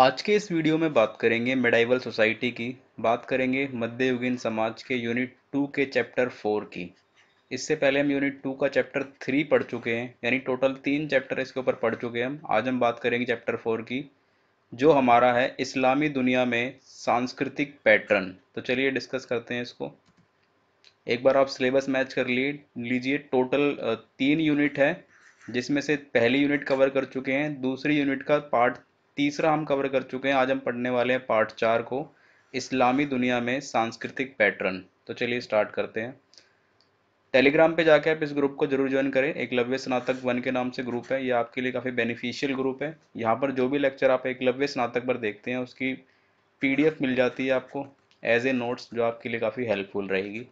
आज के इस वीडियो में बात करेंगे मेडाइवल सोसाइटी की बात करेंगे मध्ययुगीन समाज के यूनिट टू के चैप्टर फोर की इससे पहले हम यूनिट टू का चैप्टर थ्री पढ़ चुके हैं यानी टोटल तीन चैप्टर इसके ऊपर पढ़ चुके हैं हम आज हम बात करेंगे चैप्टर फोर की जो हमारा है इस्लामी दुनिया में सांस्कृतिक पैटर्न तो चलिए डिस्कस करते हैं इसको एक बार आप सिलेबस मैच कर लिए लीजिए टोटल तीन यूनिट है जिसमें से पहली यूनिट कवर कर चुके हैं दूसरी यूनिट का पार्ट तीसरा हम कवर कर चुके हैं आज हम पढ़ने वाले हैं पार्ट चार को इस्लामी दुनिया में सांस्कृतिक पैटर्न तो चलिए स्टार्ट करते हैं टेलीग्राम पे जाके आप इस ग्रुप को जरूर ज्वाइन करें एक लव्य स्नातक वन के नाम से ग्रुप है ये आपके लिए काफ़ी बेनिफिशियल ग्रुप है यहाँ पर जो भी लेक्चर आप एक लव्य स्नातक पर देखते हैं उसकी पी मिल जाती है आपको एज ए नोट्स जो आपके लिए काफ़ी हेल्पफुल रहेगी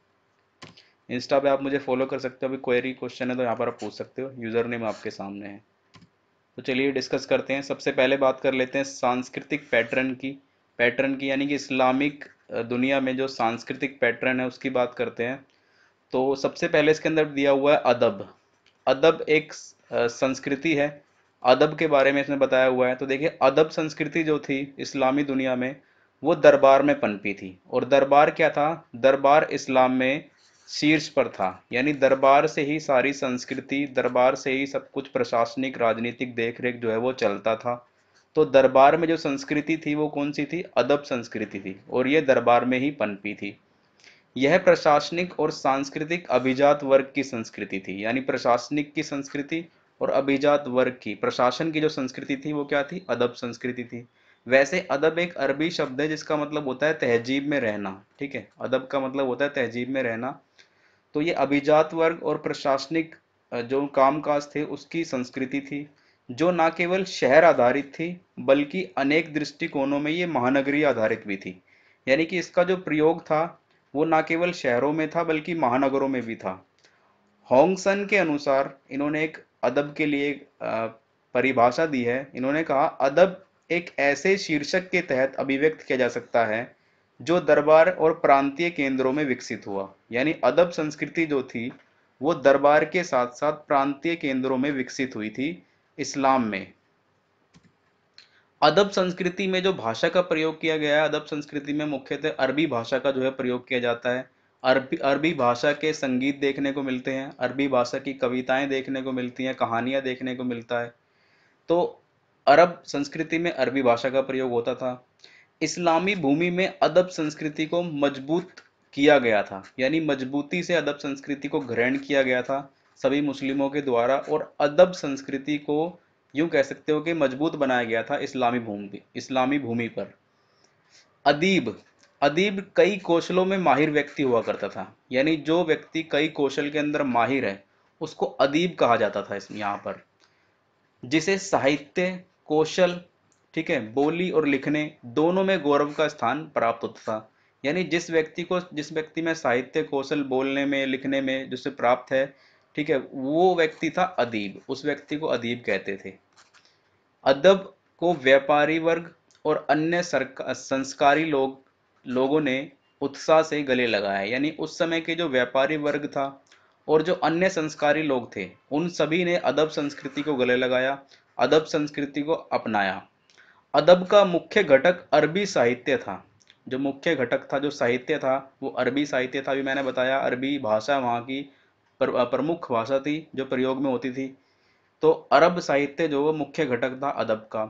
इंस्टा पे आप मुझे फॉलो कर सकते हो अभी क्वेरी क्वेश्चन है तो यहाँ पर आप पूछ सकते हो यूज़र नेम आपके सामने है तो चलिए डिस्कस करते हैं सबसे पहले बात कर लेते हैं सांस्कृतिक पैटर्न की पैटर्न की यानी कि इस्लामिक दुनिया में जो सांस्कृतिक पैटर्न है उसकी बात करते हैं तो सबसे पहले इसके अंदर दिया हुआ है अदब अदब एक संस्कृति है अदब के बारे में इसने बताया हुआ है तो देखिए अदब संस्कृति जो थी इस्लामी दुनिया में वो दरबार में पनपी थी और दरबार क्या था दरबार इस्लाम में शीर्ष पर था यानी दरबार से ही सारी संस्कृति दरबार से ही सब कुछ प्रशासनिक राजनीतिक देख रेख जो है वो चलता था तो दरबार में जो संस्कृति थी वो कौन सी थी अदब संस्कृति थी और ये दरबार में ही पनपी थी यह प्रशासनिक और सांस्कृतिक अभिजात वर्ग की संस्कृति थी यानी प्रशासनिक की संस्कृति और अभिजात वर्ग की प्रशासन की जो संस्कृति थी वो क्या थी अदब संस्कृति थी वैसे अदब एक अरबी शब्द है जिसका मतलब होता है तहजीब में रहना ठीक है अदब का मतलब होता है तहजीब में रहना तो ये अभिजात वर्ग और प्रशासनिक जो कामकाज थे उसकी संस्कृति थी जो ना केवल शहर आधारित थी बल्कि अनेक दृष्टिकोणों में ये महानगरीय आधारित भी थी यानी कि इसका जो प्रयोग था वो ना केवल शहरों में था बल्कि महानगरों में भी था होंगसन के अनुसार इन्होंने एक अदब के लिए परिभाषा दी है इन्होंने कहा अदब एक ऐसे शीर्षक के तहत अभिव्यक्त किया जा सकता है जो दरबार और प्रांतीय केंद्रों में विकसित हुआ यानी अदब संस्कृति जो थी वो दरबार के साथ साथ प्रांतीय केंद्रों में विकसित हुई थी इस्लाम में अदब संस्कृति में जो भाषा का प्रयोग किया गया है अदब संस्कृति में मुख्यतः अरबी भाषा का जो है प्रयोग किया जाता है अरबी अरबी भाषा के संगीत देखने को मिलते हैं अरबी भाषा की कविताएं देखने को मिलती हैं कहानियाँ देखने को मिलता है तो अरब संस्कृति में अरबी भाषा का प्रयोग होता था इस्लामी भूमि में अदब संस्कृति को मजबूत किया गया था यानी मजबूती से अदब संस्कृति को ग्रहण किया गया था सभी मुस्लिमों के द्वारा और अदब संस्कृति को यूं कह सकते हो कि मजबूत बनाया गया था इस्लामी भूमि इस्लामी भूमि पर अदीब अदीब कई कौशलों में माहिर व्यक्ति हुआ करता था यानी जो व्यक्ति कई कौशल के अंदर माहिर है उसको अदीब कहा जाता था इस यहाँ पर जिसे साहित्य कौशल ठीक है बोली और लिखने दोनों में गौरव का स्थान प्राप्त होता था यानी जिस व्यक्ति को जिस व्यक्ति में साहित्य कौशल बोलने में लिखने में जिससे प्राप्त है ठीक है वो व्यक्ति था अदीब उस व्यक्ति को अदीब कहते थे अदब को व्यापारी वर्ग और अन्य संस्कारी लोग लोगों ने उत्साह से गले लगाया यानी उस समय के जो व्यापारी वर्ग था और जो अन्य संस्कारी लोग थे उन सभी ने अदब संस्कृति को गले लगाया अदब संस्कृति को अपनाया अदब का मुख्य घटक अरबी साहित्य था जो मुख्य घटक था जो साहित्य था वो अरबी साहित्य था अभी मैंने बताया अरबी भाषा वहाँ की प्रमुख भाषा थी जो प्रयोग में होती थी तो अरब साहित्य जो वो मुख्य घटक था अदब का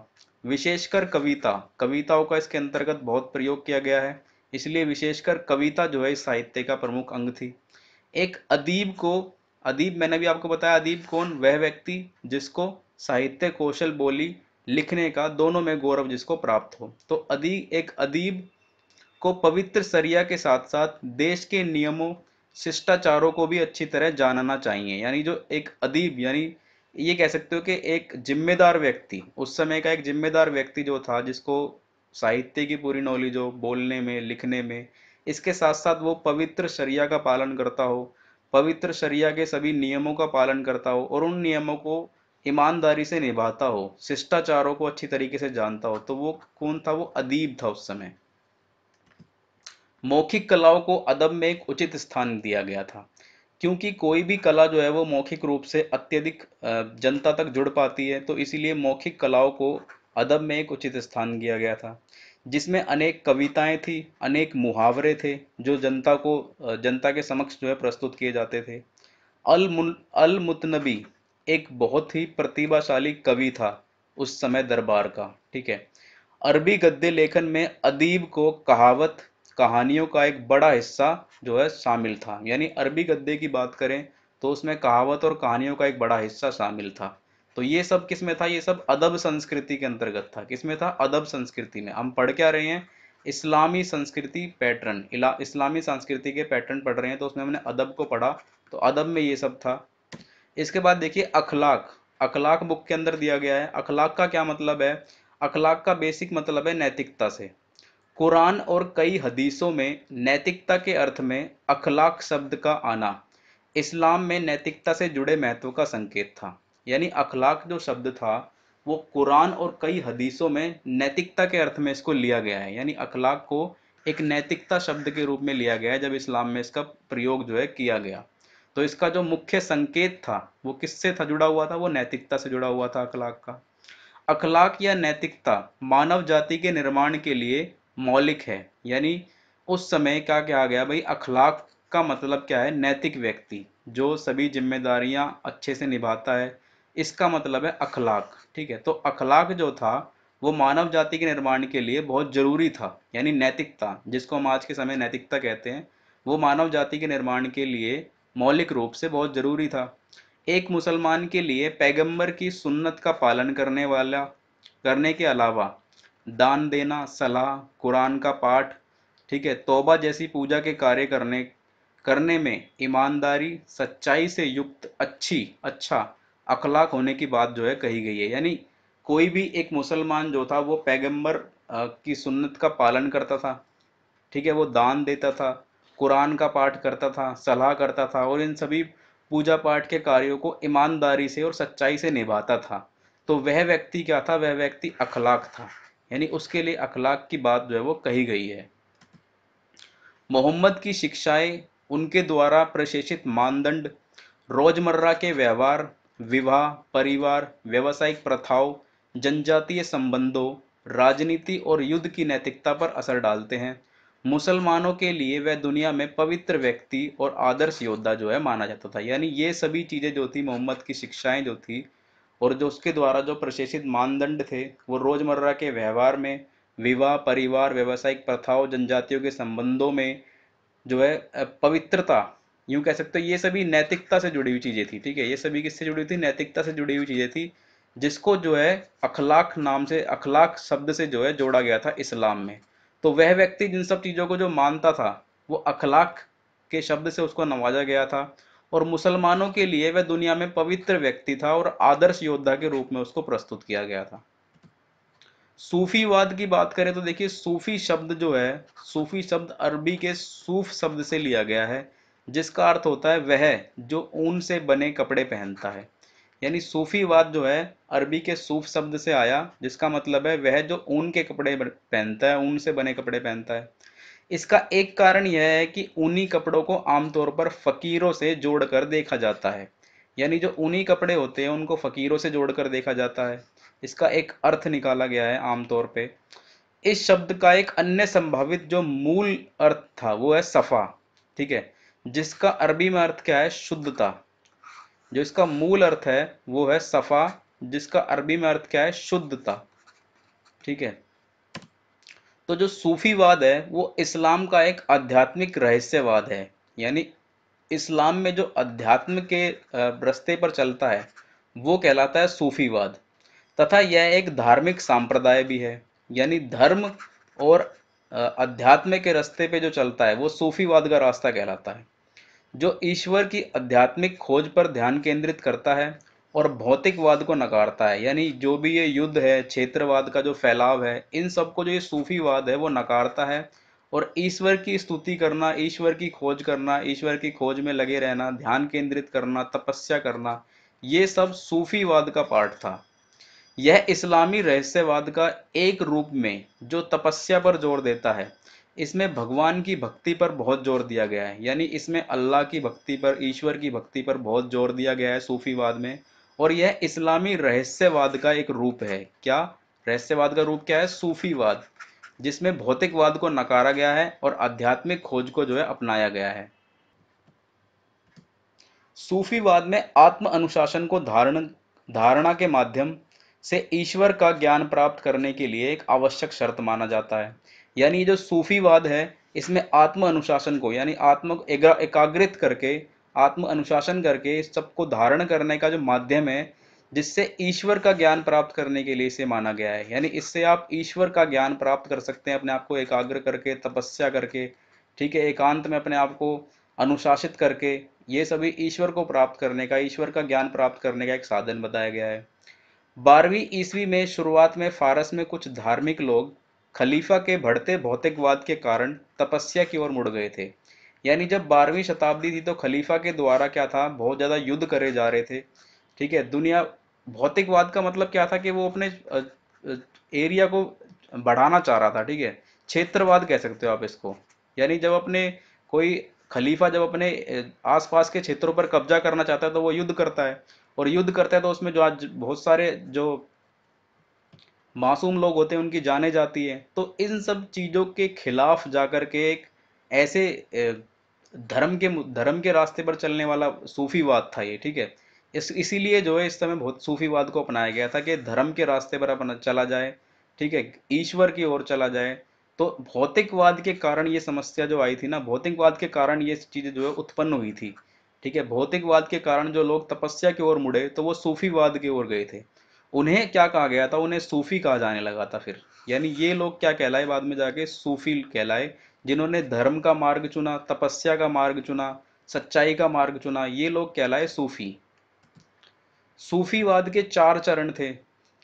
विशेषकर कविता कविताओं का इसके अंतर्गत बहुत प्रयोग किया गया है इसलिए विशेषकर कविता जो है इस साहित्य का प्रमुख अंग थी एक अदीब को अदीब मैंने भी आपको बताया अदीब कौन वह व्यक्ति जिसको साहित्य कौशल बोली लिखने का दोनों में गौरव जिसको प्राप्त हो तो अदी एक अदीब को पवित्र सरिया के साथ साथ देश के नियमों शिष्टाचारों को भी अच्छी तरह जानना चाहिए यानी जो एक अदीब यानी ये कह सकते हो कि एक जिम्मेदार व्यक्ति उस समय का एक जिम्मेदार व्यक्ति जो था जिसको साहित्य की पूरी नॉलेज हो बोलने में लिखने में इसके साथ साथ वो पवित्र शरिया का पालन करता हो पवित्र शरिया के सभी नियमों का पालन करता हो और उन नियमों को ईमानदारी से निभाता हो शिष्टाचारों को अच्छी तरीके से जानता हो तो वो कौन था वो अदीब था उस समय मौखिक कलाओं को अदब में एक उचित स्थान दिया गया था क्योंकि कोई भी कला जो है वो मौखिक रूप से अत्यधिक जनता तक जुड़ पाती है तो इसीलिए मौखिक कलाओं को अदब में एक उचित स्थान दिया गया था जिसमें अनेक कविताएं थी अनेक मुहावरे थे जो जनता को जनता के समक्ष जो है प्रस्तुत किए जाते थे अल अल मुतनबी एक बहुत ही प्रतिभाशाली कवि था उस समय दरबार का ठीक है अरबी गद्य लेखन में अदीब को कहावत कहानियों का एक बड़ा हिस्सा जो है शामिल था यानी अरबी गद्य की बात करें तो उसमें कहावत और कहानियों का एक बड़ा हिस्सा शामिल था तो ये सब किस में था ये सब अदब संस्कृति के अंतर्गत था किस में था अदब संस्कृति में हम पढ़ क्या रहे हैं इस्लामी संस्कृति पैटर्न इस्लामी संस्कृति के पैटर्न पढ़ रहे हैं तो उसमें हमने अदब को पढ़ा तो अदब में ये सब था इसके बाद देखिए अखलाक अखलाक बुक के अंदर दिया गया है अखलाक का क्या मतलब है अखलाक का बेसिक मतलब है नैतिकता से कुरान और कई हदीसों में नैतिकता के अर्थ में अखलाक शब्द का आना इस्लाम में नैतिकता से जुड़े महत्व का संकेत था यानी अखलाक जो शब्द था वो कुरान और कई हदीसों में नैतिकता के अर्थ में इसको लिया गया है यानी अखलाक को एक नैतिकता शब्द के रूप में लिया गया है जब इस्लाम में इसका प्रयोग जो है किया गया तो इसका जो मुख्य संकेत था वो किससे था जुड़ा हुआ था वो नैतिकता से जुड़ा हुआ था अखलाक का अखलाक या नैतिकता मानव जाति के निर्माण के लिए मौलिक है यानी उस समय क्या क्या आ गया भाई अखलाक का मतलब क्या है नैतिक व्यक्ति जो सभी जिम्मेदारियां अच्छे से निभाता है इसका मतलब है अखलाक ठीक है तो अखलाक जो था वो मानव जाति के निर्माण के लिए बहुत ज़रूरी था यानी नैतिकता जिसको हम आज के समय नैतिकता कहते हैं वो मानव जाति के निर्माण के लिए मौलिक रूप से बहुत ज़रूरी था एक मुसलमान के लिए पैगंबर की सुन्नत का पालन करने वाला करने के अलावा दान देना सलाह कुरान का पाठ ठीक है तोबा जैसी पूजा के कार्य करने करने में ईमानदारी सच्चाई से युक्त अच्छी अच्छा अखलाक होने की बात जो है कही गई है यानी कोई भी एक मुसलमान जो था वो पैगंबर की सुन्नत का पालन करता था ठीक है वो दान देता था कुरान का पाठ करता था सलाह करता था और इन सभी पूजा पाठ के कार्यों को ईमानदारी से और सच्चाई से निभाता था तो वह व्यक्ति क्या था वह व्यक्ति अखलाक था यानी उसके लिए अखलाक की बात जो है वो कही गई है मोहम्मद की शिक्षाएं उनके द्वारा प्रशिक्षित मानदंड रोजमर्रा के व्यवहार विवाह परिवार व्यावसायिक प्रथाओं जनजातीय संबंधों राजनीति और युद्ध की नैतिकता पर असर डालते हैं मुसलमानों के लिए वह दुनिया में पवित्र व्यक्ति और आदर्श योद्धा जो है माना जाता था यानी ये सभी चीज़ें जो थी मोहम्मद की शिक्षाएं जो थी और जो उसके द्वारा जो प्रशेषित मानदंड थे वो रोज़मर्रा के व्यवहार में विवाह परिवार व्यावसायिक प्रथाओं जनजातियों के संबंधों में जो है पवित्रता यूँ कह सकते हो ये सभी नैतिकता से जुड़ी हुई चीज़ें थी ठीक है ये सभी किससे जुड़ी हुई थी नैतिकता से जुड़ी हुई चीज़ें थी जिसको जो है अखलाक नाम से अखलाक शब्द से जो है जोड़ा गया था इस्लाम में तो वह व्यक्ति जिन सब चीज़ों को जो मानता था वो अखलाक के शब्द से उसको नवाजा गया था और मुसलमानों के लिए वह दुनिया में पवित्र व्यक्ति था और आदर्श योद्धा के रूप में उसको प्रस्तुत किया गया था सूफीवाद की बात करें तो देखिए सूफी शब्द जो है सूफी शब्द अरबी के सूफ शब्द से लिया गया है जिसका अर्थ होता है वह जो ऊन से बने कपड़े पहनता है यानी सूफीवाद जो है अरबी के सूफ शब्द से आया जिसका मतलब है वह जो ऊन के कपड़े पहनता है ऊन से बने कपड़े पहनता है इसका एक कारण यह है कि ऊनी कपड़ों को आमतौर पर फ़कीरों से जोड़कर देखा जाता है यानी जो ऊनी कपड़े होते हैं उनको फ़कीरों से जोड़कर देखा जाता है इसका एक अर्थ निकाला गया है आमतौर पे इस शब्द का एक अन्य संभावित जो मूल अर्थ था वो है सफ़ा ठीक है जिसका अरबी में अर्थ क्या है शुद्धता जो इसका मूल अर्थ है वो है सफ़ा जिसका अरबी में अर्थ क्या है शुद्धता ठीक है तो जो सूफीवाद है वो इस्लाम का एक आध्यात्मिक रहस्यवाद है यानी इस्लाम में जो अध्यात्म के रस्ते पर चलता है वो कहलाता है सूफीवाद तथा यह एक धार्मिक संप्रदाय भी है यानी धर्म और अध्यात्म के रस्ते पे जो चलता है वो सूफीवाद का रास्ता कहलाता है जो ईश्वर की आध्यात्मिक खोज पर ध्यान केंद्रित करता है और भौतिकवाद को नकारता है यानी जो भी ये युद्ध है क्षेत्रवाद का जो फैलाव है इन सब को जो ये सूफीवाद है वो नकारता है और ईश्वर की स्तुति करना ईश्वर की खोज करना ईश्वर की खोज में लगे रहना ध्यान केंद्रित करना तपस्या करना ये सब सूफीवाद का पार्ट था यह इस्लामी रहस्यवाद का एक रूप में जो तपस्या पर जोर देता है इसमें भगवान की भक्ति पर बहुत जोर दिया गया है यानी इसमें अल्लाह की भक्ति पर ईश्वर की भक्ति पर बहुत जोर दिया गया है सूफीवाद में और यह इस्लामी रहस्यवाद का एक रूप है क्या रहस्यवाद का रूप क्या है सूफीवाद जिसमें भौतिकवाद को नकारा गया है और आध्यात्मिक खोज को जो है अपनाया गया है सूफीवाद में आत्म अनुशासन को धारण धारणा के माध्यम से ईश्वर का ज्ञान प्राप्त करने के लिए एक आवश्यक शर्त माना जाता है यानी जो सूफीवाद है इसमें आत्म अनुशासन को यानी आत्म को एकाग्रित करके आत्म अनुशासन करके इस सबको धारण करने का जो माध्यम है जिससे ईश्वर का ज्ञान प्राप्त करने के लिए इसे माना गया है यानी इससे आप ईश्वर का ज्ञान प्राप्त कर सकते हैं अपने आप को एकाग्र करके तपस्या करके ठीक है एकांत में अपने आप को अनुशासित करके ये सभी ईश्वर को प्राप्त करने का ईश्वर का ज्ञान प्राप्त करने का एक साधन बताया गया है बारहवीं ईस्वी में शुरुआत में फारस में कुछ धार्मिक लोग खलीफा के बढ़ते भौतिकवाद के कारण तपस्या की ओर मुड़ गए थे यानी जब बारहवीं शताब्दी थी तो खलीफा के द्वारा क्या था बहुत ज़्यादा युद्ध करे जा रहे थे ठीक है दुनिया भौतिकवाद का मतलब क्या था कि वो अपने एरिया को बढ़ाना चाह रहा था ठीक है क्षेत्रवाद कह सकते हो आप इसको यानी जब अपने कोई खलीफा जब अपने आसपास के क्षेत्रों पर कब्जा करना चाहता है तो वो युद्ध करता है और युद्ध करता है तो उसमें जो आज बहुत सारे जो मासूम लोग होते हैं उनकी जाने जाती है तो इन सब चीज़ों के खिलाफ जा कर के एक ऐसे धर्म के धर्म के रास्ते पर चलने वाला सूफीवाद था ये ठीक है इस इसीलिए जो है इस समय बहुत सूफीवाद को अपनाया गया था कि धर्म के रास्ते पर अपना चला जाए ठीक है ईश्वर की ओर चला जाए तो भौतिकवाद के कारण ये समस्या जो आई थी ना भौतिकवाद के कारण ये चीज़ें जो है उत्पन्न हुई थी ठीक है भौतिकवाद के कारण जो लोग तपस्या की ओर मुड़े तो वो सूफीवाद की ओर गए थे उन्हें क्या कहा गया था उन्हें सूफ़ी कहा जाने लगा था फिर यानी ये लोग क्या कहलाए बाद में जाके सूफ़ी कहलाए जिन्होंने धर्म का मार्ग चुना तपस्या का मार्ग चुना सच्चाई का मार्ग चुना ये लोग कहलाए सूफ़ी सूफ़ीवाद के चार चरण थे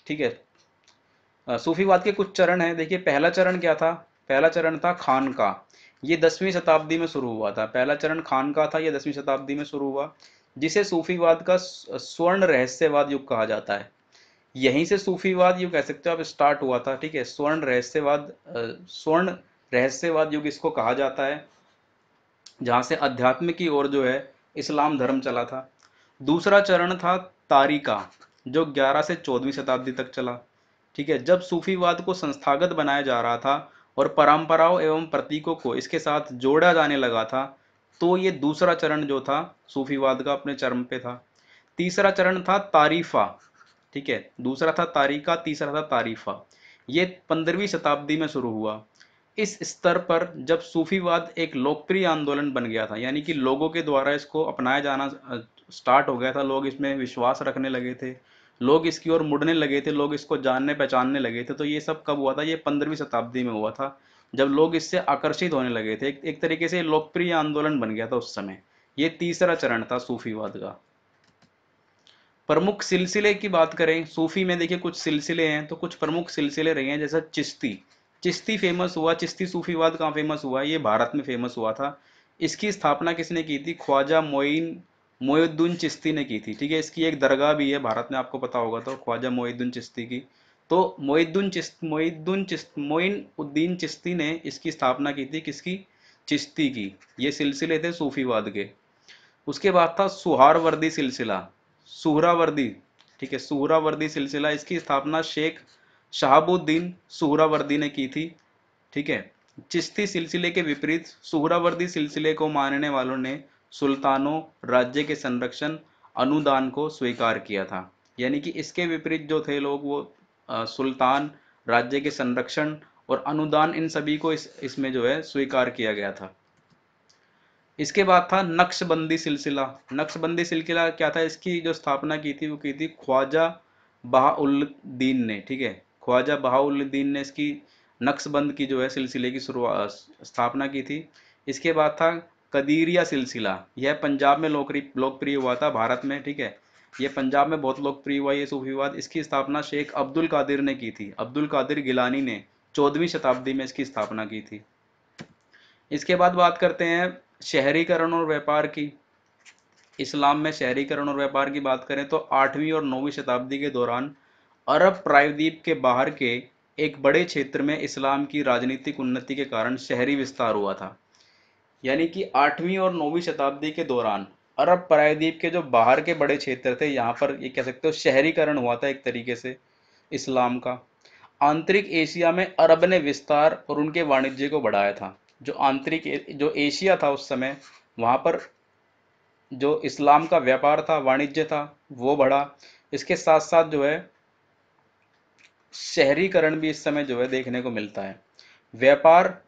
ठीक है सूफ़ीवाद के कुछ चरण हैं देखिए पहला चरण क्या था पहला चरण था खान का ये दसवीं शताब्दी में शुरू हुआ था पहला चरण खान का था यह दसवीं शताब्दी में शुरू हुआ जिसे सूफीवाद का स्वर्ण रहस्यवाद युग कहा जाता है यहीं से सूफीवाद यू कह सकते हो आप स्टार्ट हुआ था ठीक है स्वर्ण रहस्यवाद स्वर्ण रहस्यवाद युग इसको कहा जाता है जहाँ से अध्यात्म की ओर जो है इस्लाम धर्म चला था दूसरा चरण था तारिका जो 11 से 14वीं शताब्दी तक चला ठीक है जब सूफीवाद को संस्थागत बनाया जा रहा था और परंपराओं एवं प्रतीकों को इसके साथ जोड़ा जाने लगा था तो ये दूसरा चरण जो था सूफीवाद का अपने चरम पे था तीसरा चरण था तारीफा ठीक है दूसरा था तारीखा तीसरा था तारीफा ये पंद्रहवीं शताब्दी में शुरू हुआ इस स्तर पर जब सूफीवाद एक लोकप्रिय आंदोलन बन गया था यानी कि लोगों के द्वारा इसको अपनाया जाना स्टार्ट हो गया था लोग इसमें विश्वास रखने लगे थे लोग इसकी ओर मुड़ने लगे थे लोग इसको जानने पहचानने लगे थे तो ये सब कब हुआ था ये पंद्रहवीं शताब्दी में हुआ था जब लोग इससे आकर्षित होने लगे थे एक तरीके से लोकप्रिय आंदोलन बन गया था उस समय ये तीसरा चरण था सूफीवाद का प्रमुख सिलसिले की बात करें सूफी में देखिए कुछ सिलसिले हैं तो कुछ प्रमुख सिलसिले रहे हैं जैसा चिश्ती चिश्ती फेमस हुआ चिश्ती सूफीवाद कहाँ फेमस हुआ ये भारत में फेमस हुआ था इसकी स्थापना किसने की थी ख्वाजा मोइन मोयुद्दीन चिश्ती ने की थी ठीक है इसकी एक दरगाह भी है भारत में आपको पता होगा तो ख्वाजा मोयुद्दीन चिश्ती की तो मोयुद्दीन चिश्त मोयुद्दीन चिश्त मोइन उद्दीन चिश्ती ने इसकी स्थापना की थी किसकी चिश्ती की ये सिलसिले थे सूफीवाद के उसके बाद था सुहारवर्दी सिलसिला सूरावर्दी ठीक है सूरावर्दी सिलसिला इसकी स्थापना शेख शहाबुद्दीन सूरावर्दी ने की थी ठीक है चिश्ती सिलसिले के विपरीत सुहरावर्दी सिलसिले को मानने वालों ने सुल्तानों राज्य के संरक्षण अनुदान को स्वीकार किया था यानी कि इसके विपरीत जो थे लोग वो आ, सुल्तान राज्य के संरक्षण और अनुदान इन सभी को इस इसमें जो है स्वीकार किया गया था इसके बाद था नक्शबंदी सिलसिला नक्शबंदी सिलसिला क्या था इसकी जो स्थापना की थी वो की थी ख्वाजा बहाउल्द्दीन ने ठीक है ख्वाजा बहाउलद्दीन ने इसकी नक्शबंद की जो है सिलसिले की शुरुआत स्थापना की थी इसके बाद था कदीरिया सिलसिला यह पंजाब में लोकप्रिय हुआ था भारत में ठीक है यह पंजाब में बहुत लोकप्रिय हुआ ये सूफीवाद इसकी स्थापना शेख अब्दुल कादिर ने की थी अब्दुल कादिर गिलानी ने चौदहवीं शताब्दी में इसकी स्थापना की थी इसके बाद बात करते हैं शहरीकरण और व्यापार की इस्लाम में शहरीकरण और व्यापार की बात करें तो आठवीं और नौवीं शताब्दी के दौरान अरब प्रायद्वीप के बाहर के एक बड़े क्षेत्र में इस्लाम की राजनीतिक उन्नति के कारण शहरी विस्तार हुआ था यानी कि आठवीं और नौवीं शताब्दी के दौरान अरब प्रायद्वीप के जो बाहर के बड़े क्षेत्र थे यहाँ पर ये कह सकते हो शहरीकरण हुआ था एक तरीके से इस्लाम का आंतरिक एशिया में अरब ने विस्तार और उनके वाणिज्य को बढ़ाया था जो आंतरिक जो एशिया था उस समय वहाँ पर जो इस्लाम का व्यापार था वाणिज्य था वो बढ़ा इसके साथ साथ जो है शहरीकरण भी इस समय जो है देखने को मिलता है व्यापार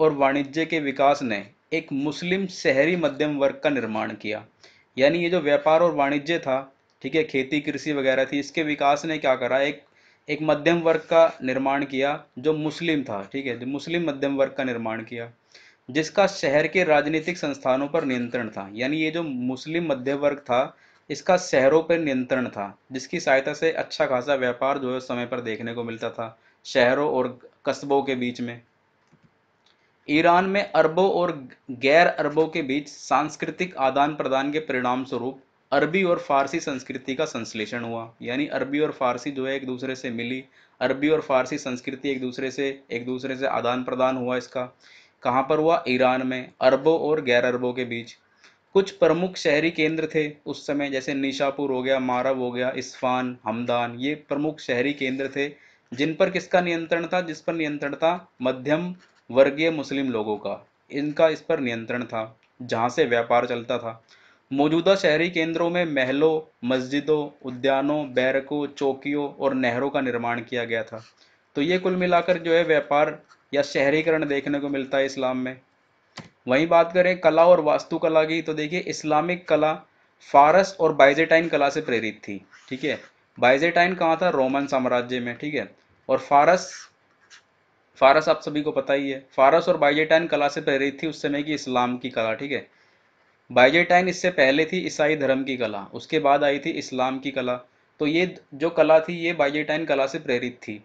और वाणिज्य के विकास ने एक मुस्लिम शहरी मध्यम वर्ग का निर्माण किया यानी ये जो व्यापार और वाणिज्य था ठीक है खेती कृषि वगैरह थी इसके विकास ने क्या करा एक एक मध्यम वर्ग का निर्माण किया जो मुस्लिम था ठीक है जो मुस्लिम मध्यम वर्ग का निर्माण किया जिसका शहर के राजनीतिक संस्थानों पर नियंत्रण था यानी ये जो मुस्लिम मध्य वर्ग था इसका शहरों पर नियंत्रण था जिसकी सहायता से अच्छा खासा व्यापार जो है समय पर देखने को मिलता था शहरों और कस्बों के बीच में ईरान में अरबों और गैर अरबों के बीच सांस्कृतिक आदान प्रदान के परिणाम स्वरूप अरबी और फारसी संस्कृति का संश्लेषण हुआ यानी अरबी और फारसी जो है एक दूसरे से मिली अरबी और फारसी संस्कृति एक दूसरे से एक दूसरे से आदान प्रदान हुआ इसका कहाँ पर हुआ ईरान में अरबों और गैर अरबों के बीच कुछ प्रमुख शहरी केंद्र थे उस समय जैसे निशापुर हो गया मारव हो गया इस्फान हमदान ये प्रमुख शहरी केंद्र थे जिन पर किसका नियंत्रण था जिस पर नियंत्रण था मध्यम वर्गीय मुस्लिम लोगों का इनका इस पर नियंत्रण था जहाँ से व्यापार चलता था मौजूदा शहरी केंद्रों में महलों मस्जिदों उद्यानों बैरकों चौकियों और नहरों का निर्माण किया गया था तो ये कुल मिलाकर जो है व्यापार या शहरीकरण देखने को मिलता है इस्लाम में वहीं बात करें कला और वास्तुकला की तो देखिए इस्लामिक कला फारस और बाइजेटाइन कला से प्रेरित थी ठीक है बाइजेटाइन कहाँ था रोमन साम्राज्य में ठीक है और फारस फारस आप सभी को पता ही है फारस और बाइजेटाइन कला से प्रेरित थी उस समय की इस्लाम की कला ठीक है बाइजेटाइन इससे पहले थी ईसाई धर्म की कला उसके बाद आई थी इस्लाम की कला तो ये जो कला थी ये बाइजेटाइन कला से प्रेरित थी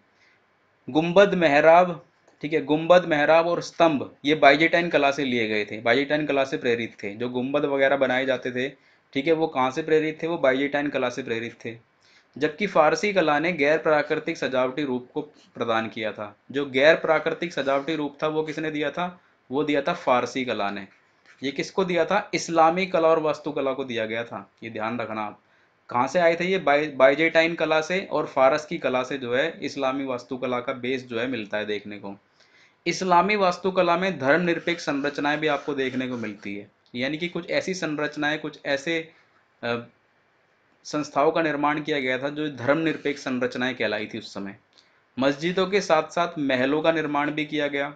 गुम्बद मेहराब ठीक है गुम्बद मेहराब और स्तंभ ये बाइजेटाइन कला से लिए गए थे बाइजेटाइन कला से प्रेरित थे जो गुम्बद वगैरह बनाए जाते थे ठीक है वो कहाँ से प्रेरित थे वो बाइजेटाइन कला से प्रेरित थे जबकि फारसी कला ने गैर प्राकृतिक सजावटी रूप को प्रदान किया था जो गैर प्राकृतिक सजावटी रूप था वो किसने दिया था वो दिया था फारसी कला ने ये किसको दिया था इस्लामी कला और वास्तुकला को दिया गया था ये ध्यान रखना आप कहाँ से आए थे ये बाई बाइजेटाइन कला से और फारस की कला से जो है इस्लामी वास्तुकला का बेस जो है मिलता है देखने को इस्लामी वास्तुकला में धर्मनिरपेक्ष संरचनाएं भी आपको देखने को मिलती है यानी कि कुछ ऐसी संरचनाएं कुछ ऐसे संस्थाओं का निर्माण किया गया था जो धर्मनिरपेक्ष संरचनाएं कहलाई थी उस समय मस्जिदों के साथ साथ महलों का निर्माण भी किया गया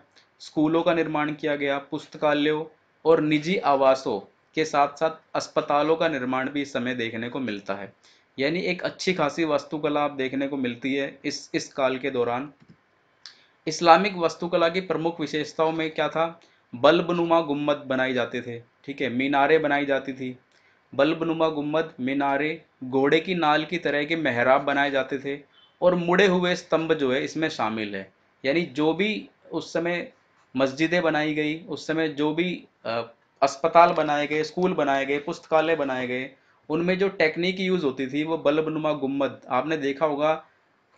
स्कूलों का निर्माण किया गया पुस्तकालयों और निजी आवासों के साथ साथ अस्पतालों का निर्माण भी इस समय देखने को मिलता है यानी एक अच्छी खासी वस्तुकला आप देखने को मिलती है इस इस काल के दौरान इस्लामिक वस्तुकला की प्रमुख विशेषताओं में क्या था बल्बनुमा गुम्मत बनाए जाते थे ठीक है मीनारे बनाई जाती थी बल्बनुमा गुम्मत मीनारे घोड़े की नाल की तरह के मेहराब बनाए जाते थे और मुड़े हुए स्तंभ जो है इसमें शामिल है यानी जो भी उस समय मस्जिदें बनाई गई उस समय जो भी अस्पताल बनाए गए स्कूल बनाए गए पुस्तकालय बनाए गए उनमें जो टेक्निक यूज़ होती थी वो बल्बनुमा गुम्मद आपने देखा होगा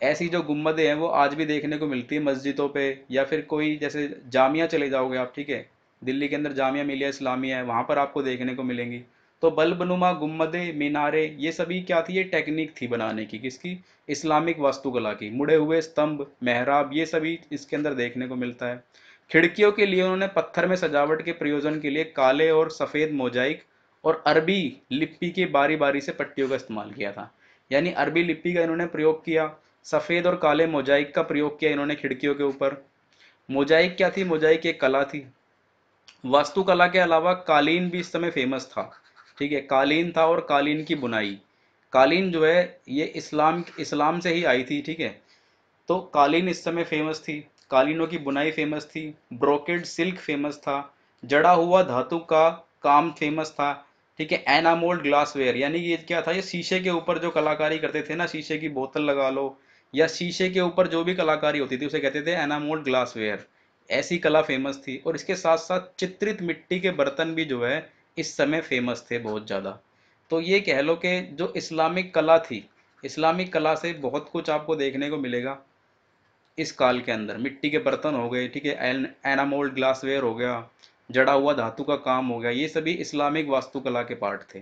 ऐसी जो गुम्मदे हैं वो आज भी देखने को मिलती है मस्जिदों पे या फिर कोई जैसे जामिया चले जाओगे आप ठीक है दिल्ली के अंदर जामिया मिलिया इस्लामिया है वहाँ पर आपको देखने को मिलेंगी तो बल्बनुमा गुम्मदे मीनारे ये सभी क्या थी ये टेक्निक थी बनाने की किसकी इस्लामिक वास्तुकला की मुड़े हुए स्तंभ मेहराब ये सभी इसके अंदर देखने को मिलता है खिड़कियों के लिए उन्होंने पत्थर में सजावट के प्रयोजन के लिए काले और सफ़ेद मोजाइक और अरबी लिपि के बारी बारी से पट्टियों का इस्तेमाल किया था यानी अरबी लिपि का इन्होंने प्रयोग किया सफ़ेद और काले मोजाइक का प्रयोग किया इन्होंने खिड़कियों के ऊपर मोजाइक क्या थी मोजाइक एक कला थी वास्तुकला के अलावा कालीन भी इस समय फेमस था ठीक है कालीन था और कालीन की बुनाई कालीन जो है ये इस्लाम इस्लाम से ही आई थी ठीक है तो कालीन इस समय फेमस थी कालीनों की बुनाई फेमस थी ब्रोकेड सिल्क फेमस था जड़ा हुआ धातु का काम फेमस था ठीक है एनामोल्ड ग्लासवेयर यानी ये क्या था ये शीशे के ऊपर जो कलाकारी करते थे ना शीशे की बोतल लगा लो या शीशे के ऊपर जो भी कलाकारी होती थी उसे कहते थे एनामोल्ड ग्लासवेयर ऐसी कला फेमस थी और इसके साथ साथ चित्रित मिट्टी के बर्तन भी जो है इस समय फेमस थे बहुत ज़्यादा तो ये कह लो कि जो इस्लामिक कला थी इस्लामिक कला से बहुत कुछ आपको देखने को मिलेगा इस काल के अंदर मिट्टी के बर्तन हो गए ठीक है एन एनामोल्ड ग्लासवेयर हो गया जड़ा हुआ धातु का काम हो गया ये सभी इस्लामिक वास्तुकला के पार्ट थे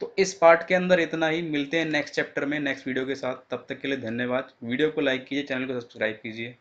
तो इस पार्ट के अंदर इतना ही मिलते हैं नेक्स्ट चैप्टर में नेक्स्ट वीडियो के साथ तब तक के लिए धन्यवाद वीडियो को लाइक कीजिए चैनल को सब्सक्राइब कीजिए